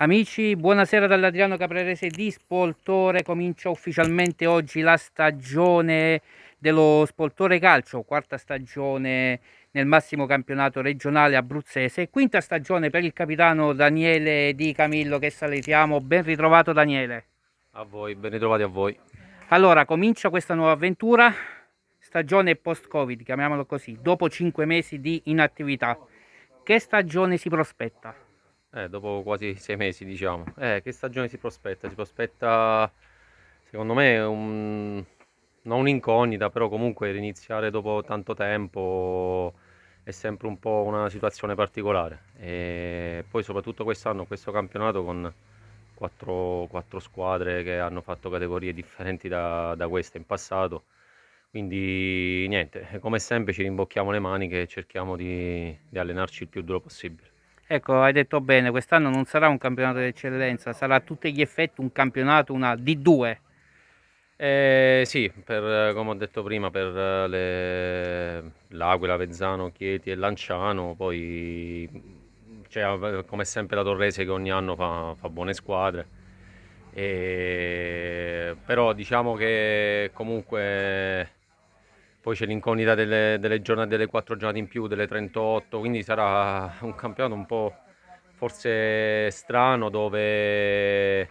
Amici, buonasera dall'Adriano Caprarese di Spoltore, comincia ufficialmente oggi la stagione dello Spoltore Calcio, quarta stagione nel massimo campionato regionale abruzzese, quinta stagione per il capitano Daniele Di Camillo che salutiamo, ben ritrovato Daniele. A voi, ben ritrovati a voi. Allora, comincia questa nuova avventura, stagione post-Covid, chiamiamolo così, dopo cinque mesi di inattività. Che stagione si prospetta? eh, dopo quasi sei mesi diciamo. Eh, che stagione si prospetta? Si prospetta secondo me un, non un'incognita, però comunque riniziare dopo tanto tempo è sempre un po' una situazione particolare. E poi soprattutto quest'anno, questo campionato con quattro, quattro, squadre che hanno fatto categorie differenti da, da queste in passato. Quindi niente, come sempre ci rimbocchiamo le maniche e cerchiamo di, di allenarci il più duro possibile. Ecco, hai detto bene, quest'anno non sarà un campionato d'eccellenza, sarà a tutti gli effetti un campionato una D2. Eh, sì, per, eh, come ho detto prima, per eh, l'Aquila, Vezzano, Chieti e Lanciano, poi c'è cioè, come sempre la Torrese che ogni anno fa, fa buone squadre. E, però diciamo che comunque poi c'è l'incognita delle, delle, giornate, delle 4 giornate in più, delle 38, quindi sarà un campionato un po' forse strano dove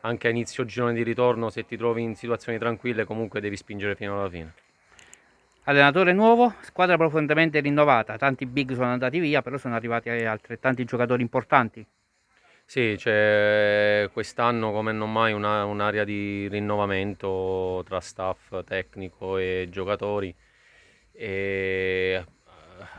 anche a inizio girone di ritorno se ti trovi in situazioni tranquille comunque devi spingere fino alla fine. Allenatore nuovo, squadra profondamente rinnovata, tanti big sono andati via, però sono arrivati altrettanti giocatori importanti. Sì, c'è quest'anno come non mai una- un'area di rinnovamento tra staff tecnico e giocatori e eh,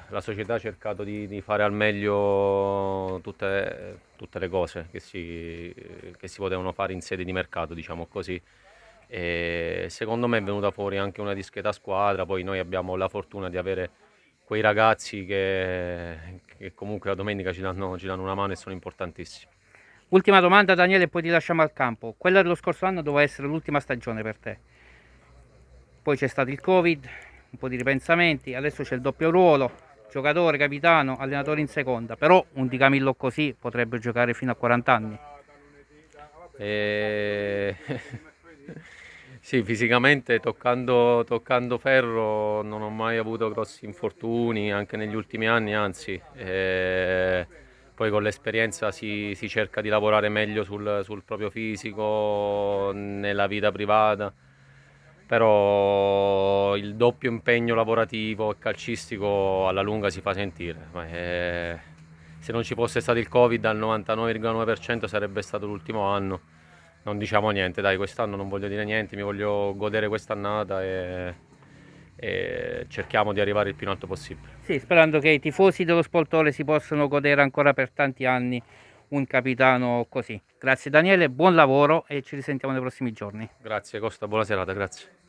la società ha cercato di, di fare al meglio tutte, tutte le cose che si, che si potevano fare in sede di mercato, diciamo così. E secondo me è venuta fuori anche una discreta squadra, poi noi abbiamo la fortuna di avere quei ragazzi che, che comunque la domenica ci danno, ci danno una mano e sono importantissimi. Ultima domanda Daniele, e poi ti lasciamo al campo. Quella dello scorso anno doveva essere l'ultima stagione per te. Poi c'è stato il Covid, un po' di ripensamenti, adesso c'è il doppio ruolo, giocatore, capitano, allenatore in seconda, però un Di Camillo così potrebbe giocare fino a 40 anni. Eh... sì, fisicamente toccando, toccando, ferro non ho mai avuto grossi infortuni, anche negli ultimi anni, anzi. Eh poi con l'esperienza si, si cerca di lavorare meglio sul, sul, proprio fisico, nella vita privata, però il doppio impegno lavorativo e calcistico alla lunga si fa sentire. È, eh, se non ci fosse stato il Covid al 99,9% sarebbe stato l'ultimo anno non diciamo niente, dai, quest'anno non voglio dire niente, mi voglio godere quest'annata e e cerchiamo di arrivare il più in alto possibile. Sì, sperando che i tifosi dello Spoltore si possano godere ancora per tanti anni un capitano così. Grazie Daniele, buon lavoro e ci risentiamo nei prossimi giorni. Grazie Costa, buona serata, grazie.